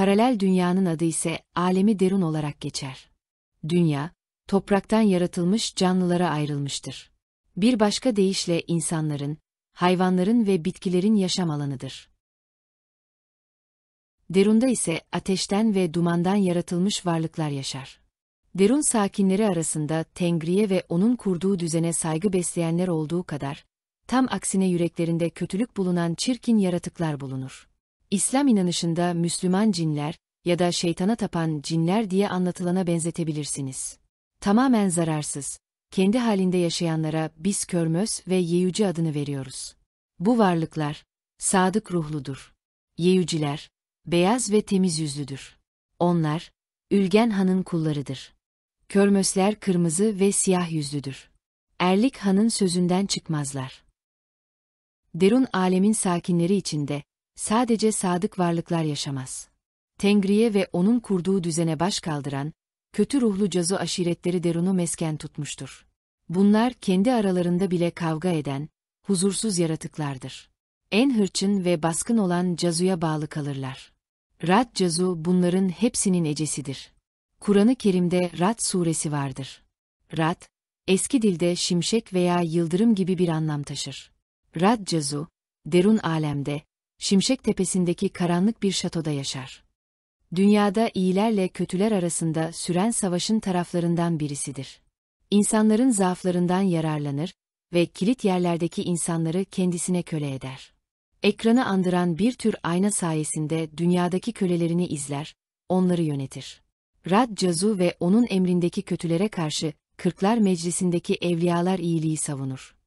Paralel dünyanın adı ise alemi derun olarak geçer. Dünya, topraktan yaratılmış canlılara ayrılmıştır. Bir başka deyişle insanların, hayvanların ve bitkilerin yaşam alanıdır. Derunda ise ateşten ve dumandan yaratılmış varlıklar yaşar. Derun sakinleri arasında Tengri'ye ve onun kurduğu düzene saygı besleyenler olduğu kadar, tam aksine yüreklerinde kötülük bulunan çirkin yaratıklar bulunur. İslam inanışında Müslüman cinler ya da şeytana tapan cinler diye anlatılana benzetebilirsiniz. Tamamen zararsız, kendi halinde yaşayanlara biz körmöz ve yeyücü adını veriyoruz. Bu varlıklar, sadık ruhludur. Yeyüciler, beyaz ve temiz yüzlüdür. Onlar, Ülgen Han'ın kullarıdır. Körmösler kırmızı ve siyah yüzlüdür. Erlik Han'ın sözünden çıkmazlar. Derun alemin sakinleri içinde, sadece sadık varlıklar yaşamaz. Tengriye ve onun kurduğu düzene baş kaldıran, kötü ruhlu cazu aşiretleri Derun'u mesken tutmuştur. Bunlar kendi aralarında bile kavga eden, huzursuz yaratıklardır. En hırçın ve baskın olan cazuya bağlı kalırlar. Rad cazu bunların hepsinin ecesidir. Kur'an-ı Kerim'de Rad suresi vardır. Rad, eski dilde şimşek veya yıldırım gibi bir anlam taşır. Rad cazu, derun alemde, Şimşek Tepesi'ndeki karanlık bir şatoda yaşar. Dünyada iyilerle kötüler arasında süren savaşın taraflarından birisidir. İnsanların zaaflarından yararlanır ve kilit yerlerdeki insanları kendisine köle eder. Ekranı andıran bir tür ayna sayesinde dünyadaki kölelerini izler, onları yönetir. Rad Cazu ve onun emrindeki kötülere karşı Kırklar Meclisi'ndeki evliyalar iyiliği savunur.